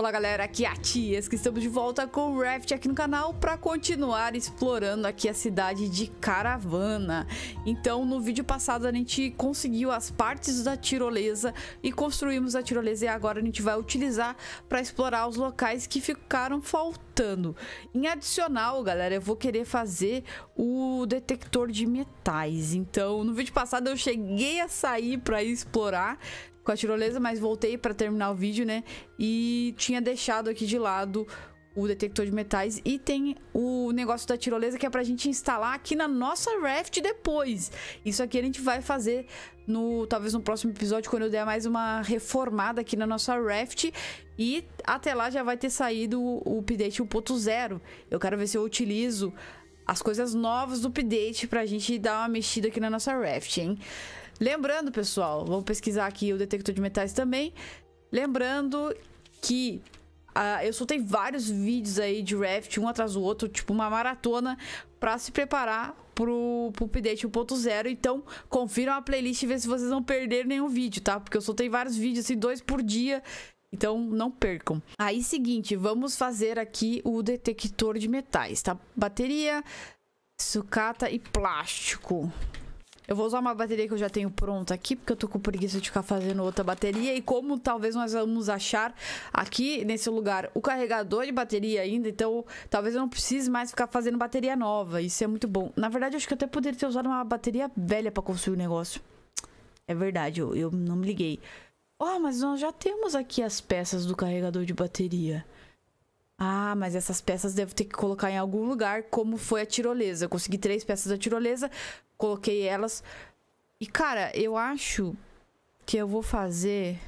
Olá galera, aqui é a Tias, que estamos de volta com o Raft aqui no canal para continuar explorando aqui a cidade de Caravana. Então no vídeo passado a gente conseguiu as partes da tirolesa e construímos a tirolesa e agora a gente vai utilizar para explorar os locais que ficaram faltando. Em adicional galera, eu vou querer fazer o detector de metais, então no vídeo passado eu cheguei a sair para explorar com a tirolesa, mas voltei para terminar o vídeo, né? E tinha deixado aqui de lado o detector de metais e tem o negócio da tirolesa que é pra gente instalar aqui na nossa raft depois. Isso aqui a gente vai fazer no talvez no próximo episódio quando eu der mais uma reformada aqui na nossa raft e até lá já vai ter saído o update 1.0. Eu quero ver se eu utilizo as coisas novas do update pra gente dar uma mexida aqui na nossa raft, hein? Lembrando, pessoal, vou pesquisar aqui o detector de metais também. Lembrando que uh, eu soltei vários vídeos aí de Raft, um atrás do outro, tipo uma maratona, para se preparar pro, pro update 1.0. Então, confiram a playlist e vê se vocês não perderam nenhum vídeo, tá? Porque eu soltei vários vídeos, assim, dois por dia. Então, não percam. Aí, seguinte, vamos fazer aqui o detector de metais, tá? Bateria, sucata e plástico. Eu vou usar uma bateria que eu já tenho pronta aqui, porque eu tô com preguiça de ficar fazendo outra bateria. E como talvez nós vamos achar aqui nesse lugar o carregador de bateria ainda, então talvez eu não precise mais ficar fazendo bateria nova. Isso é muito bom. Na verdade, acho que eu até poderia ter usado uma bateria velha pra construir o um negócio. É verdade, eu, eu não me liguei. Ó, oh, mas nós já temos aqui as peças do carregador de bateria. Ah, mas essas peças devo ter que colocar em algum lugar, como foi a tirolesa. Eu consegui três peças da tirolesa coloquei elas. E, cara, eu acho que eu vou fazer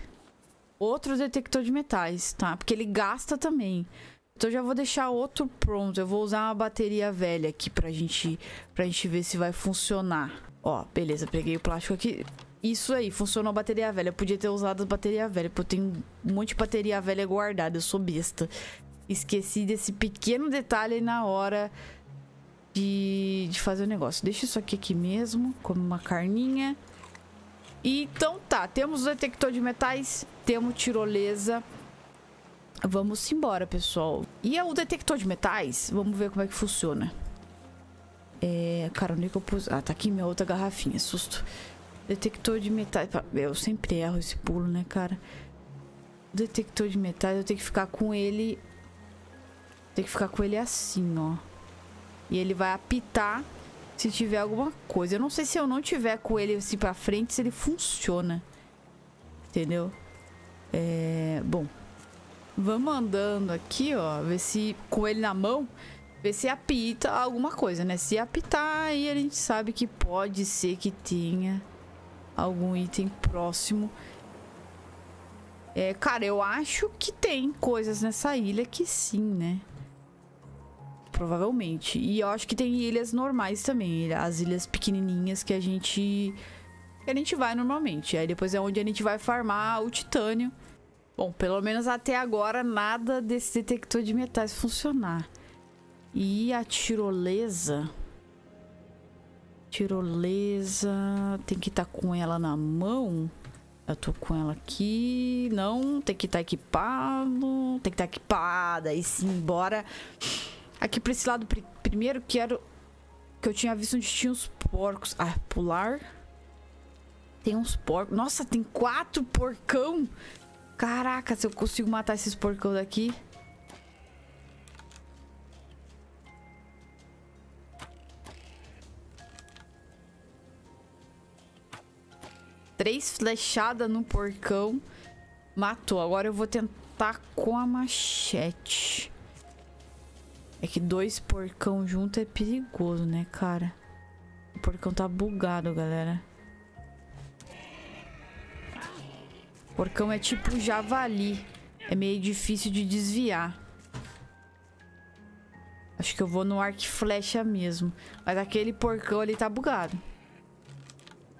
outro detector de metais, tá? Porque ele gasta também. Então já vou deixar outro pronto. Eu vou usar uma bateria velha aqui pra gente, pra gente ver se vai funcionar. Ó, beleza, peguei o plástico aqui. Isso aí, funcionou a bateria velha. Eu podia ter usado a bateria velha, porque eu tenho um monte de bateria velha guardada. Eu sou besta. Esqueci desse pequeno detalhe na hora de, de fazer o negócio. Deixa isso aqui aqui mesmo, como uma carninha. E, então tá, temos o detector de metais, temos tirolesa. Vamos embora, pessoal. E é o detector de metais, vamos ver como é que funciona. É, cara, onde é que eu pus? Ah, tá aqui minha outra garrafinha, susto. Detector de metais. Eu sempre erro esse pulo, né, cara? Detector de metais, eu tenho que ficar com ele... Tem que ficar com ele assim, ó. E ele vai apitar se tiver alguma coisa. Eu não sei se eu não tiver com ele assim pra frente, se ele funciona. Entendeu? É... Bom. Vamos andando aqui, ó. Ver se... Com ele na mão... Ver se apita alguma coisa, né? Se apitar, aí a gente sabe que pode ser que tenha algum item próximo. É, cara, eu acho que tem coisas nessa ilha que sim, né? provavelmente. E eu acho que tem ilhas normais também, as ilhas pequenininhas que a gente que a gente vai normalmente. Aí depois é onde a gente vai farmar o titânio. Bom, pelo menos até agora nada desse detector de metais funcionar. E a tirolesa? Tirolesa... Tem que estar tá com ela na mão? Eu tô com ela aqui... Não, tem que estar tá equipado... Tem que estar tá equipada e sim, bora... Aqui pra esse lado pr primeiro quero... Que eu tinha visto onde tinha os porcos. Ah, pular. Tem uns porcos. Nossa, tem quatro porcão. Caraca, se eu consigo matar esses porcão daqui... Três flechadas no porcão. Matou. Agora eu vou tentar com a machete. É que dois porcão junto é perigoso, né, cara? O porcão tá bugado, galera. Porcão é tipo javali. É meio difícil de desviar. Acho que eu vou no arco flecha mesmo. Mas aquele porcão ali tá bugado.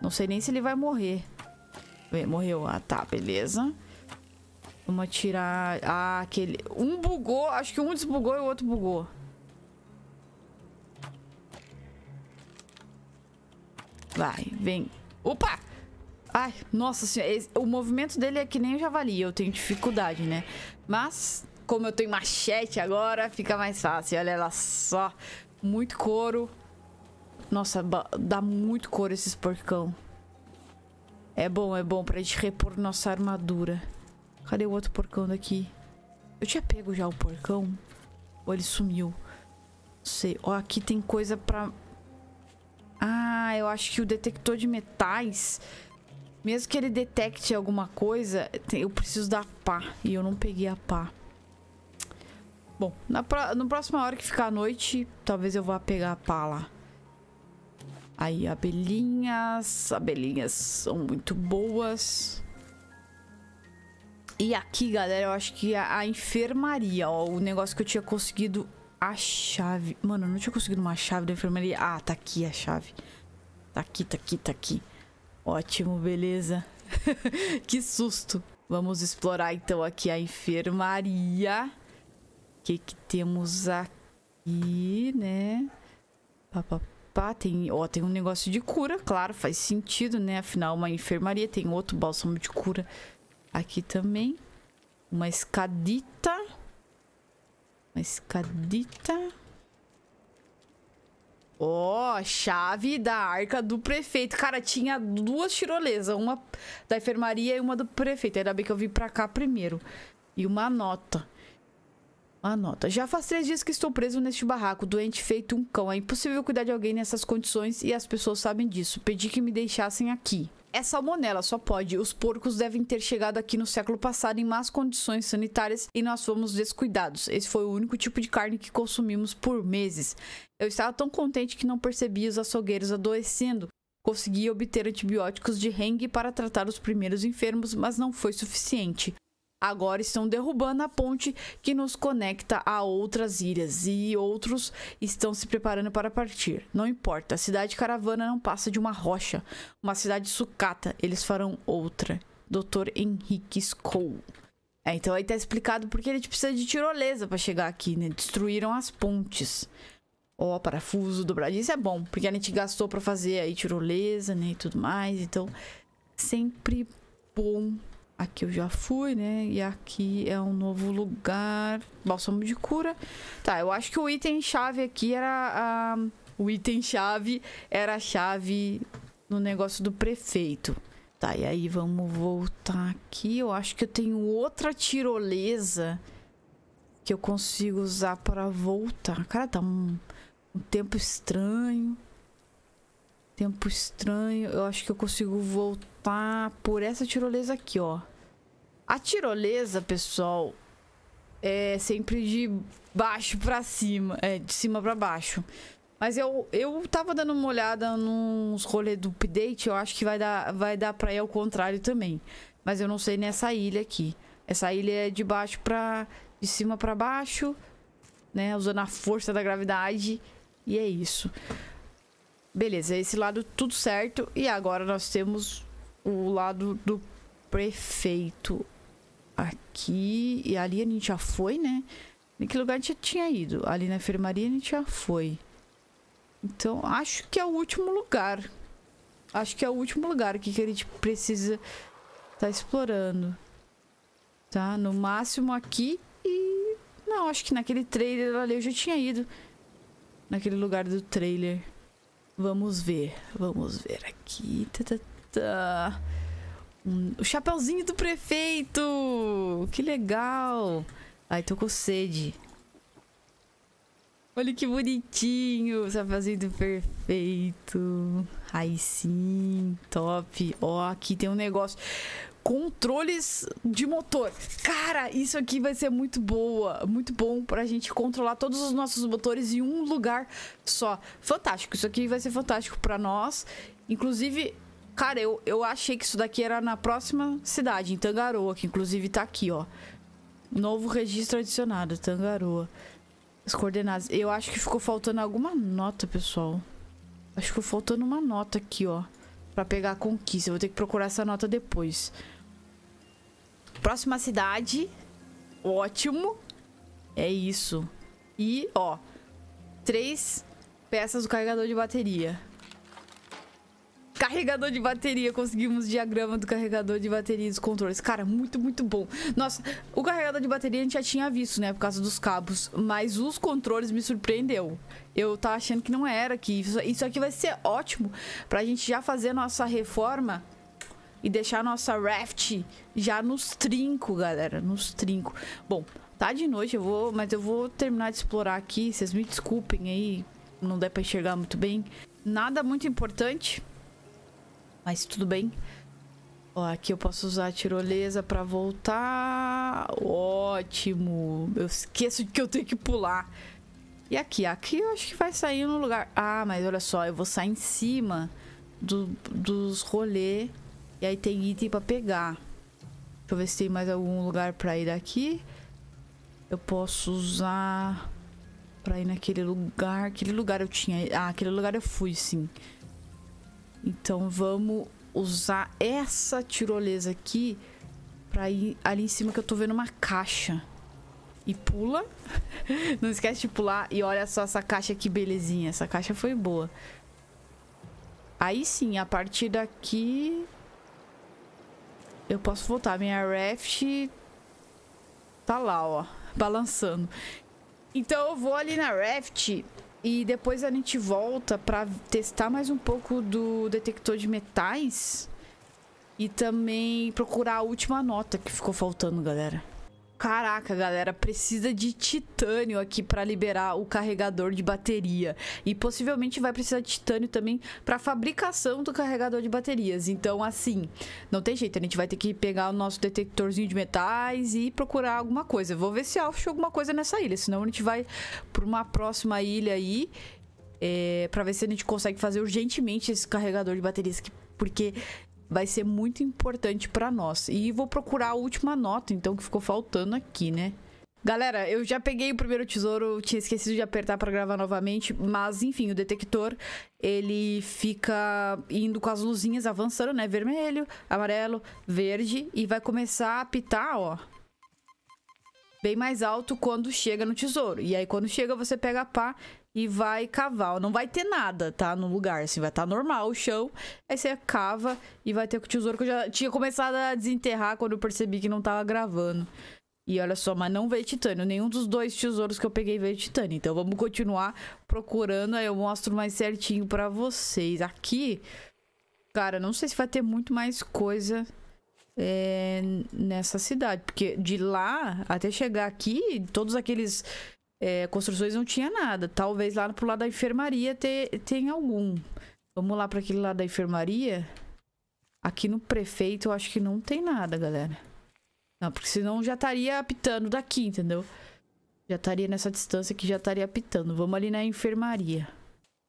Não sei nem se ele vai morrer. Morreu. Ah, tá. Beleza. Vamos atirar... Ah, aquele... Um bugou. Acho que um desbugou e o outro bugou. Vai, vem. Opa! Ai, nossa senhora. O movimento dele é que nem o javali. Eu tenho dificuldade, né? Mas, como eu tenho machete agora, fica mais fácil. Olha ela só. Muito couro. Nossa, dá muito couro esses porcão. É bom, é bom pra gente repor nossa armadura. Cadê o outro porcão daqui? Eu tinha pego já o porcão? Ou ele sumiu? Não sei. Ó, aqui tem coisa pra... Ah, eu acho que o detector de metais... Mesmo que ele detecte alguma coisa, eu preciso da pá. E eu não peguei a pá. Bom, na, pra... na próxima hora que ficar a noite, talvez eu vá pegar a pá lá. Aí, abelhinhas. Abelhinhas são muito boas. E aqui, galera, eu acho que a, a enfermaria, ó, o negócio que eu tinha conseguido a chave. Mano, eu não tinha conseguido uma chave da enfermaria. Ah, tá aqui a chave. Tá aqui, tá aqui, tá aqui. Ótimo, beleza. que susto. Vamos explorar então aqui a enfermaria. O que que temos aqui, né? Pá, pá, pá. Tem, ó, tem um negócio de cura, claro, faz sentido, né? Afinal, uma enfermaria tem outro bálsamo de cura. Aqui também. Uma escadita. Uma escadita. Ó, oh, chave da arca do prefeito. Cara, tinha duas tirolesas. Uma da enfermaria e uma do prefeito. Ainda bem que eu vim pra cá primeiro. E uma nota. Uma nota. Já faz três dias que estou preso neste barraco, doente feito um cão. É impossível cuidar de alguém nessas condições e as pessoas sabem disso. Pedi que me deixassem aqui é salmonela, só pode. Os porcos devem ter chegado aqui no século passado em más condições sanitárias e nós fomos descuidados. Esse foi o único tipo de carne que consumimos por meses. Eu estava tão contente que não percebia os açougueiros adoecendo. Consegui obter antibióticos de rengue para tratar os primeiros enfermos, mas não foi suficiente agora estão derrubando a ponte que nos conecta a outras ilhas e outros estão se preparando para partir. Não importa, a cidade caravana não passa de uma rocha, uma cidade sucata, eles farão outra. Dr. Henrique Skoll. É, então aí tá explicado porque ele precisa de tirolesa para chegar aqui, né? Destruíram as pontes. Ó, oh, parafuso, dobrado. Isso é bom, porque a gente gastou para fazer aí tirolesa, né, e tudo mais. Então, sempre bom Aqui eu já fui, né? E aqui é um novo lugar. Bálsamo de cura. Tá, eu acho que o item-chave aqui era a... O item-chave era a chave no negócio do prefeito. Tá, e aí vamos voltar aqui. Eu acho que eu tenho outra tirolesa que eu consigo usar para voltar. Cara, tá um, um tempo estranho. Tempo estranho. Eu acho que eu consigo voltar por essa tirolesa aqui, ó. A tirolesa, pessoal, é sempre de baixo para cima. É, de cima para baixo. Mas eu, eu tava dando uma olhada nos rolês do update. Eu acho que vai dar, vai dar pra ir ao contrário também. Mas eu não sei nessa ilha aqui. Essa ilha é de baixo pra... De cima pra baixo. Né? Usando a força da gravidade. E é isso. Beleza, esse lado tudo certo. E agora nós temos o lado do prefeito aqui. E ali a gente já foi, né? Em que lugar a gente já tinha ido? Ali na enfermaria a gente já foi. Então, acho que é o último lugar. Acho que é o último lugar que a gente precisa estar tá explorando. Tá? No máximo aqui e... Não, acho que naquele trailer ali eu já tinha ido. Naquele lugar do trailer. Vamos ver, vamos ver aqui. Tá, tá, tá. Um, o chapeuzinho do prefeito! Que legal! Ai, tô com sede. Olha que bonitinho, o chapeuzinho do prefeito. Aí sim, top. Ó, aqui tem um negócio controles de motor. Cara, isso aqui vai ser muito boa, muito bom pra gente controlar todos os nossos motores em um lugar só. Fantástico, isso aqui vai ser fantástico pra nós. Inclusive, cara, eu, eu achei que isso daqui era na próxima cidade, em Tangaroa, que inclusive tá aqui, ó. Novo registro adicionado, Tangaroa. As coordenadas. Eu acho que ficou faltando alguma nota, pessoal. Acho que ficou faltando uma nota aqui, ó. Pra pegar a conquista. Eu vou ter que procurar essa nota depois. Próxima cidade. Ótimo. É isso. E, ó. Três peças do carregador de bateria. Carregador de bateria, conseguimos diagrama do carregador de bateria e dos controles. Cara, muito, muito bom. Nossa, o carregador de bateria a gente já tinha visto, né, por causa dos cabos. Mas os controles me surpreendeu. Eu tava achando que não era, que isso, isso aqui vai ser ótimo pra gente já fazer nossa reforma e deixar nossa raft já nos trinco, galera. Nos trinco. Bom, tá de noite, eu vou, mas eu vou terminar de explorar aqui. Vocês me desculpem aí, não dá para enxergar muito bem. Nada muito importante, mas tudo bem. Ó, aqui eu posso usar a tirolesa para voltar. Ótimo. Eu esqueço que eu tenho que pular. E aqui? Aqui eu acho que vai sair no lugar... Ah, mas olha só, eu vou sair em cima do, dos rolês e aí tem item pra pegar. Deixa eu ver se tem mais algum lugar pra ir daqui. Eu posso usar... Pra ir naquele lugar... Aquele lugar eu tinha... Ah, aquele lugar eu fui, sim. Então vamos usar essa tirolesa aqui pra ir ali em cima que eu tô vendo uma caixa. E pula. Não esquece de pular. E olha só essa caixa que belezinha. Essa caixa foi boa. Aí sim, a partir daqui... Eu posso voltar. Minha raft tá lá, ó. Balançando. Então eu vou ali na raft e depois a gente volta pra testar mais um pouco do detector de metais. E também procurar a última nota que ficou faltando, galera. Caraca, galera, precisa de titânio aqui para liberar o carregador de bateria. E possivelmente vai precisar de titânio também para fabricação do carregador de baterias. Então, assim, não tem jeito, a gente vai ter que pegar o nosso detectorzinho de metais e procurar alguma coisa. Vou ver se acho alguma coisa nessa ilha, senão a gente vai para uma próxima ilha aí é, eh, para ver se a gente consegue fazer urgentemente esse carregador de baterias, porque vai ser muito importante para nós. E vou procurar a última nota, então, que ficou faltando aqui, né? Galera, eu já peguei o primeiro tesouro, tinha esquecido de apertar para gravar novamente, mas enfim, o detector, ele fica indo com as luzinhas avançando, né? Vermelho, amarelo, verde e vai começar a apitar, ó. Bem mais alto quando chega no tesouro. E aí quando chega, você pega a pá e vai cavar. Não vai ter nada, tá? No lugar, assim, vai estar tá normal o chão. Aí você cava e vai ter o tesouro que eu já tinha começado a desenterrar quando eu percebi que não tava gravando. E olha só, mas não veio titânio. Nenhum dos dois tesouros que eu peguei veio titânio. Então vamos continuar procurando. Aí eu mostro mais certinho pra vocês. Aqui, cara, não sei se vai ter muito mais coisa é, nessa cidade. Porque de lá até chegar aqui, todos aqueles é, construções não tinha nada. Talvez lá pro lado da enfermaria te, tem algum. Vamos lá para aquele lado da enfermaria. Aqui no prefeito eu acho que não tem nada, galera. Não, porque senão já estaria apitando daqui, entendeu? Já estaria nessa distância que já estaria apitando. Vamos ali na enfermaria.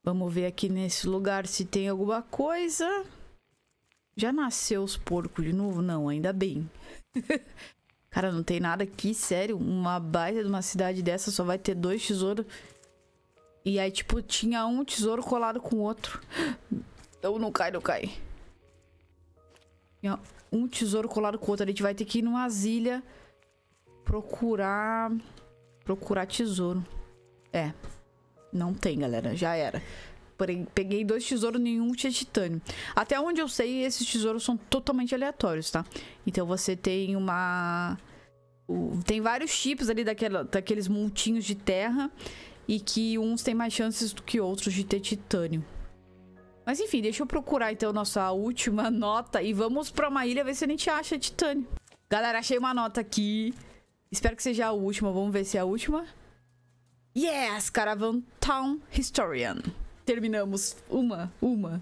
Vamos ver aqui nesse lugar se tem alguma coisa. Já nasceu os porcos de novo? Não, ainda bem. Cara, não tem nada aqui, sério. Uma baita de uma cidade dessa só vai ter dois tesouros. E aí, tipo, tinha um tesouro colado com o outro. então não cai, não cai. Tinha um tesouro colado com o outro. A gente vai ter que ir numa ilha procurar... Procurar tesouro. É. Não tem, galera. Já era. Porém, peguei dois tesouros nenhum tinha titânio. Até onde eu sei, esses tesouros são totalmente aleatórios, tá? Então você tem uma... Tem vários tipos ali daquela, daqueles montinhos de terra e que uns têm mais chances do que outros de ter titânio. Mas enfim, deixa eu procurar então nossa última nota e vamos pra uma ilha ver se a gente acha titânio. Galera, achei uma nota aqui. Espero que seja a última. Vamos ver se é a última. Yes, Caravan Town Historian terminamos uma, uma.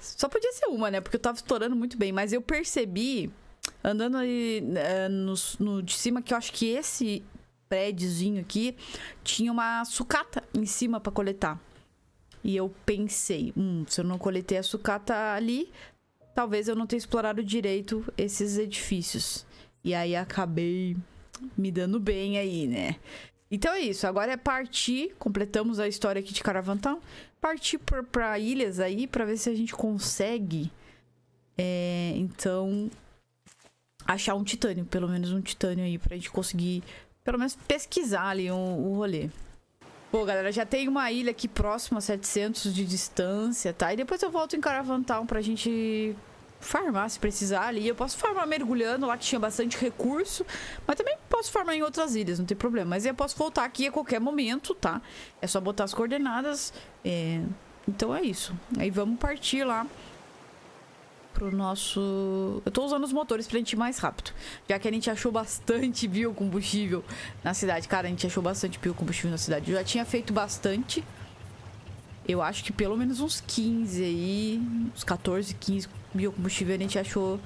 Só podia ser uma, né? Porque eu tava estourando muito bem, mas eu percebi andando ali é, no, no, de cima que eu acho que esse prédiozinho aqui tinha uma sucata em cima para coletar. E eu pensei, hum, se eu não coletei a sucata ali, talvez eu não tenha explorado direito esses edifícios. E aí acabei me dando bem aí, né? Então é isso, agora é partir, completamos a história aqui de Caravantão, partir para ilhas aí para ver se a gente consegue. É, então, achar um titânio, pelo menos um titânio aí, a gente conseguir, pelo menos, pesquisar ali o, rolê. Bom, galera, já tem uma ilha aqui próxima, 700 de distância, tá? E depois eu volto em Caravan para a gente farmar, se precisar ali. Eu posso farmar mergulhando, lá que tinha bastante recurso, mas também posso farmar em outras ilhas, não tem problema. Mas eu posso voltar aqui a qualquer momento, tá? É só botar as coordenadas. É... Então é isso. Aí vamos partir lá pro nosso... Eu tô usando os motores pra gente ir mais rápido. Já que a gente achou bastante biocombustível na cidade. Cara, a gente achou bastante biocombustível na cidade. Eu já tinha feito bastante. Eu acho que pelo menos uns 15 aí. Uns 14, 15 biocombustível a gente achou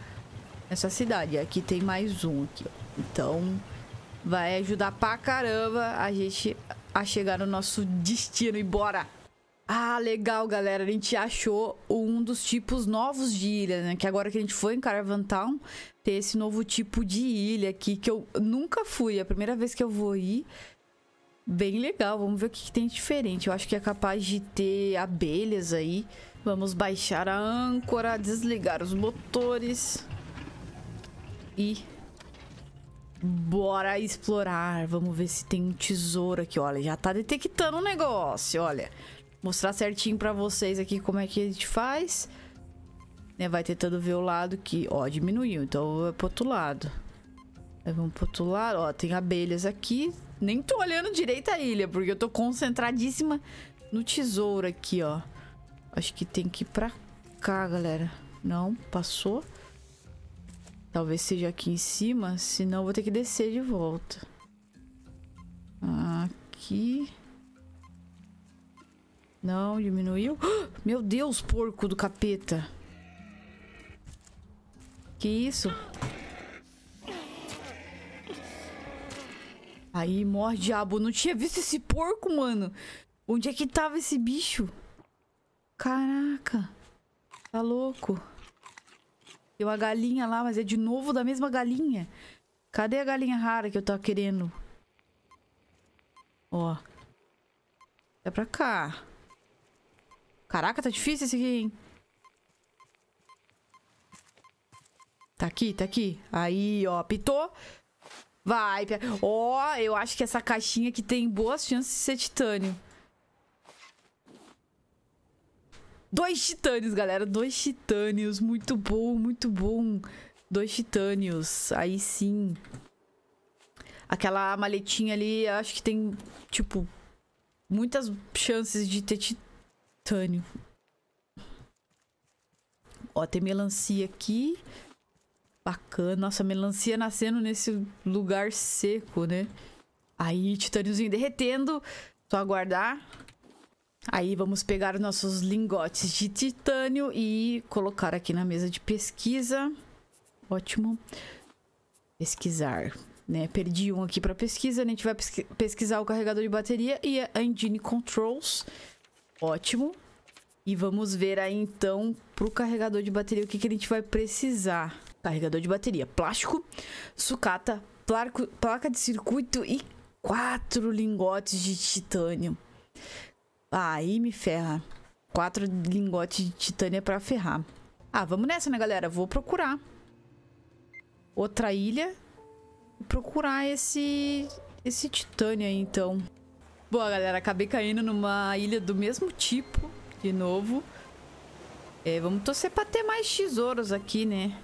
nessa cidade. aqui tem mais um aqui, ó. Então... Vai ajudar pra caramba a gente a chegar no nosso destino e bora! Ah, legal, galera. A gente achou um dos tipos novos de ilha, né? Que agora que a gente foi em Caravantown, tem esse novo tipo de ilha aqui que eu nunca fui. É a primeira vez que eu vou ir. Bem legal. Vamos ver o que, que tem de diferente. Eu acho que é capaz de ter abelhas aí. Vamos baixar a âncora, desligar os motores e Bora explorar. Vamos ver se tem um tesouro aqui. Olha, já tá detectando o um negócio. Olha, mostrar certinho pra vocês aqui como é que a gente faz. Né, vai tentando ver o lado que... Ó, diminuiu. Então é pro outro lado. Aí vamos pro outro lado. Ó, tem abelhas aqui. Nem tô olhando direito a ilha, porque eu tô concentradíssima no tesouro aqui, ó. Acho que tem que ir pra cá, galera. Não, passou. Passou. Talvez seja aqui em cima, senão vou ter que descer de volta. Aqui. Não, diminuiu. Meu Deus, porco do capeta. Que isso? Aí, morre, diabo. Eu não tinha visto esse porco, mano. Onde é que tava esse bicho? Caraca. Tá louco. Deu a galinha lá, mas é de novo da mesma galinha. Cadê a galinha rara que eu tô querendo? Ó. É pra cá. Caraca, tá difícil esse aqui, hein? Tá aqui, tá aqui. Aí, ó, pitou. Vai. Ó, oh, eu acho que essa caixinha aqui tem boas chances de ser titânio. Dois titânios, galera. Dois titânios. Muito bom, muito bom. Dois titânios. Aí sim. Aquela maletinha ali, acho que tem, tipo, muitas chances de ter titânio. Ó, tem melancia aqui. Bacana. Nossa, melancia nascendo nesse lugar seco, né? Aí, titâniozinho derretendo. Só aguardar. Aí vamos pegar nossos lingotes de titânio e colocar aqui na mesa de pesquisa. Ótimo. Pesquisar. Né? Perdi um aqui para pesquisa. Né? A gente vai pesquisar o carregador de bateria e a engine controls. Ótimo. E vamos ver aí então para o carregador de bateria o que, que a gente vai precisar. Carregador de bateria, plástico, sucata, placa de circuito e quatro lingotes de titânio. Aí me ferra. Quatro lingotes de titânia é pra ferrar. Ah, vamos nessa, né, galera? Vou procurar. Outra ilha. Procurar esse... Esse titânia aí, então. Boa, galera. Acabei caindo numa ilha do mesmo tipo. De novo. É, vamos torcer pra ter mais tesouros aqui, né?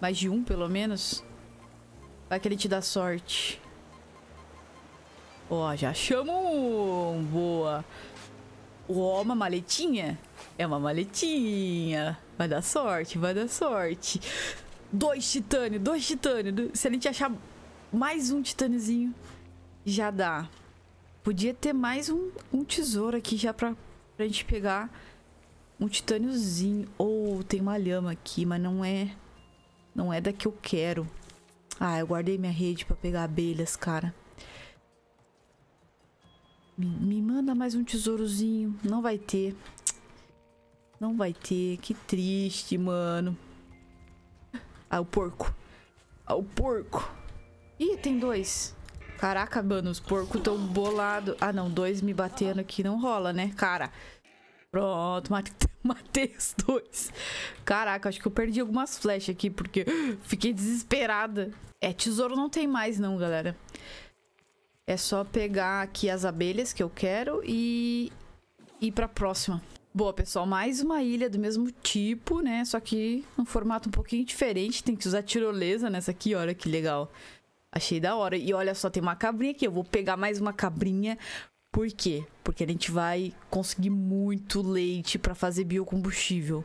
Mais de um, pelo menos. Vai que ele te dá sorte. Ó, oh, já achamos um. Boa. É uma maletinha? É uma maletinha. Vai dar sorte, vai dar sorte. Dois titânio, dois titânio. Se a gente achar mais um titâniozinho, já dá. Podia ter mais um, um tesouro aqui já pra, pra gente pegar um titâniozinho. Ou oh, tem uma lhama aqui, mas não é... Não é da que eu quero. Ah, eu guardei minha rede pra pegar abelhas, cara. Me, me manda mais um tesourozinho. Não vai ter. Não vai ter. Que triste, mano. Ah, o porco. Ah, o porco. Ih, tem dois. Caraca, mano, os porcos tão bolado. Ah, não, dois me batendo aqui não rola, né, cara? Pronto, matei, matei os dois. Caraca, acho que eu perdi algumas flechas aqui, porque fiquei desesperada. É, tesouro não tem mais não, galera. É só pegar aqui as abelhas que eu quero e ir pra próxima. Boa, pessoal, mais uma ilha do mesmo tipo, né? Só que um formato um pouquinho diferente. Tem que usar tirolesa nessa aqui, olha que legal. Achei da hora. E olha só, tem uma cabrinha aqui. Eu vou pegar mais uma cabrinha. Por quê? Porque a gente vai conseguir muito leite para fazer biocombustível.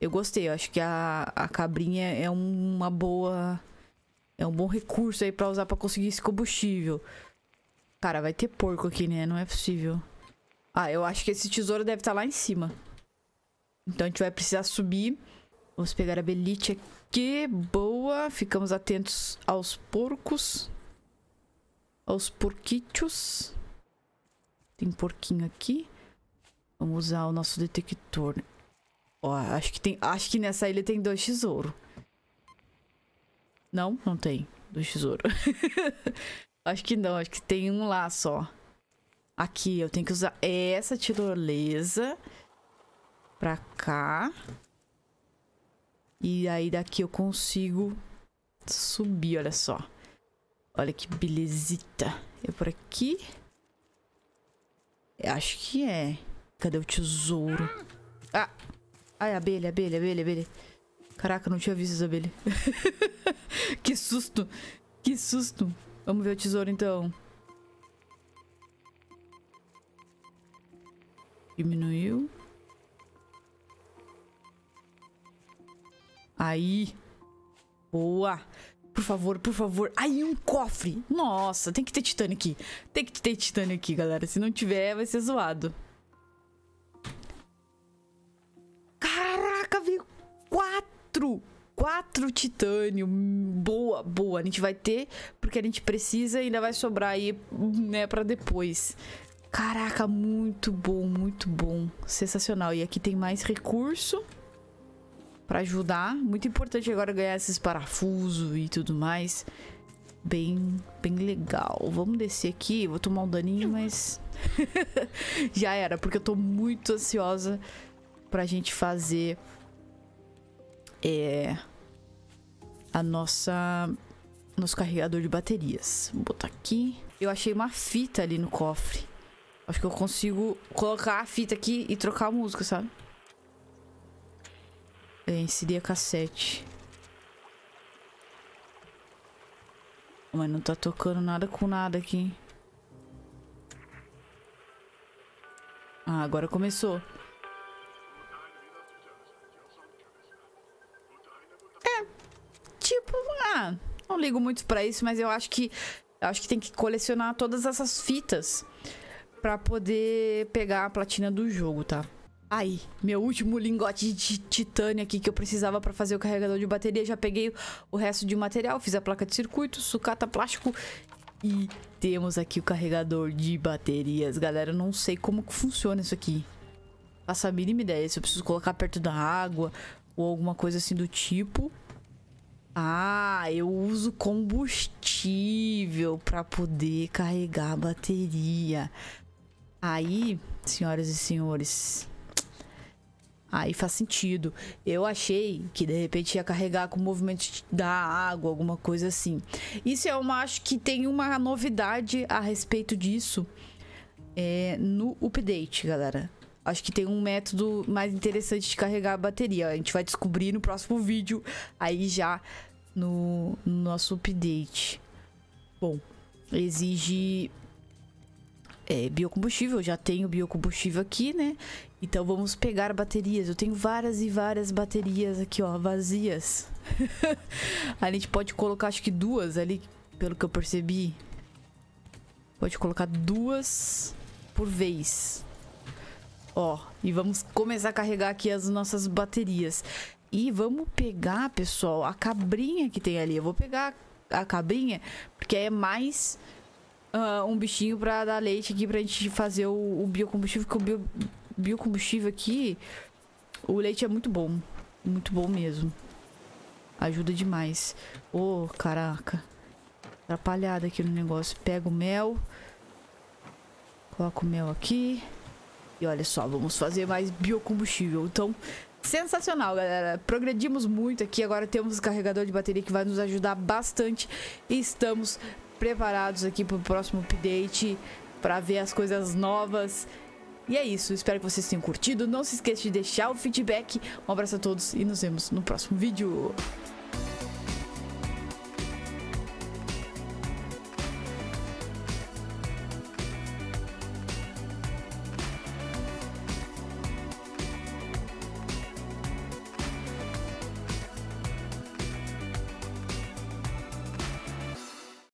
Eu gostei. Eu acho que a, a cabrinha é uma boa... É um bom recurso aí para usar para conseguir esse combustível. Cara, vai ter porco aqui, né? Não é possível. Ah, eu acho que esse tesouro deve estar tá lá em cima. Então a gente vai precisar subir. Vamos pegar a belite aqui. Boa. Ficamos atentos aos porcos. Aos porquitos. Tem porquinho aqui. Vamos usar o nosso detector. Ó, acho que tem... Acho que nessa ilha tem dois tesouros. Não, não tem. Dois tesouros. Acho que não, acho que tem um lá só. Aqui, eu tenho que usar essa tirolesa pra cá. E aí daqui eu consigo subir, olha só. Olha que belezita. É por aqui? Eu acho que é. Cadê o tesouro? Ah! Ai, abelha, abelha, abelha, abelha. Caraca, não tinha visto as abelhas. que susto! Que susto! Vamos ver o tesouro, então. Diminuiu. Aí. Boa. Por favor, por favor. Aí, um cofre. Nossa, tem que ter titânio aqui. Tem que ter titânio aqui, galera. Se não tiver, vai ser zoado. outro titânio. Boa, boa. A gente vai ter, porque a gente precisa e ainda vai sobrar aí, né, pra depois. Caraca, muito bom, muito bom. Sensacional. E aqui tem mais recurso pra ajudar. Muito importante agora ganhar esses parafusos e tudo mais. Bem, bem legal. Vamos descer aqui. Vou tomar um daninho, mas... Já era, porque eu tô muito ansiosa pra gente fazer... É a nossa nosso carregador de baterias. Vou botar aqui. Eu achei uma fita ali no cofre. Acho que eu consigo colocar a fita aqui e trocar a música, sabe? É, inserir cassete. Mas não tá tocando nada com nada aqui. Ah, agora começou. tipo, ah, não ligo muito para isso, mas eu acho que acho que tem que colecionar todas essas fitas para poder pegar a platina do jogo, tá? Aí, meu último lingote de titânio aqui que eu precisava para fazer o carregador de bateria. Já peguei o resto de material, fiz a placa de circuito, sucata, plástico e temos aqui o carregador de baterias. Galera, eu não sei como que funciona isso aqui. Faço a mínima ideia se eu preciso colocar perto da água ou alguma coisa assim do tipo. Ah, eu uso combustível para poder carregar a bateria. Aí, senhoras e senhores, aí faz sentido. Eu achei que de repente ia carregar com o movimento da água, alguma coisa assim. Isso é uma, acho que tem uma novidade a respeito disso é, no update, galera. Acho que tem um método mais interessante de carregar a bateria. A gente vai descobrir no próximo vídeo, aí já no, no nosso update. Bom, exige é, biocombustível. Eu já tenho biocombustível aqui, né? Então vamos pegar baterias. Eu tenho várias e várias baterias aqui, ó, vazias. a gente pode colocar, acho que duas ali, pelo que eu percebi. Pode colocar duas por vez. Ó, e vamos começar a carregar aqui as nossas baterias. E vamos pegar, pessoal, a cabrinha que tem ali. Eu vou pegar a cabrinha, porque é mais uh, um bichinho pra dar leite aqui pra gente fazer o, o biocombustível. Porque o bio, biocombustível aqui, o leite é muito bom. Muito bom mesmo. Ajuda demais. Ô, oh, caraca. Atrapalhada aqui no negócio. Pega o mel. Coloca o mel aqui. E olha só, vamos fazer mais biocombustível. Então, sensacional, galera. Progredimos muito aqui. Agora temos o carregador de bateria que vai nos ajudar bastante. E estamos preparados aqui para o próximo update, para ver as coisas novas. E é isso, espero que vocês tenham curtido. Não se esqueça de deixar o feedback. Um abraço a todos e nos vemos no próximo vídeo.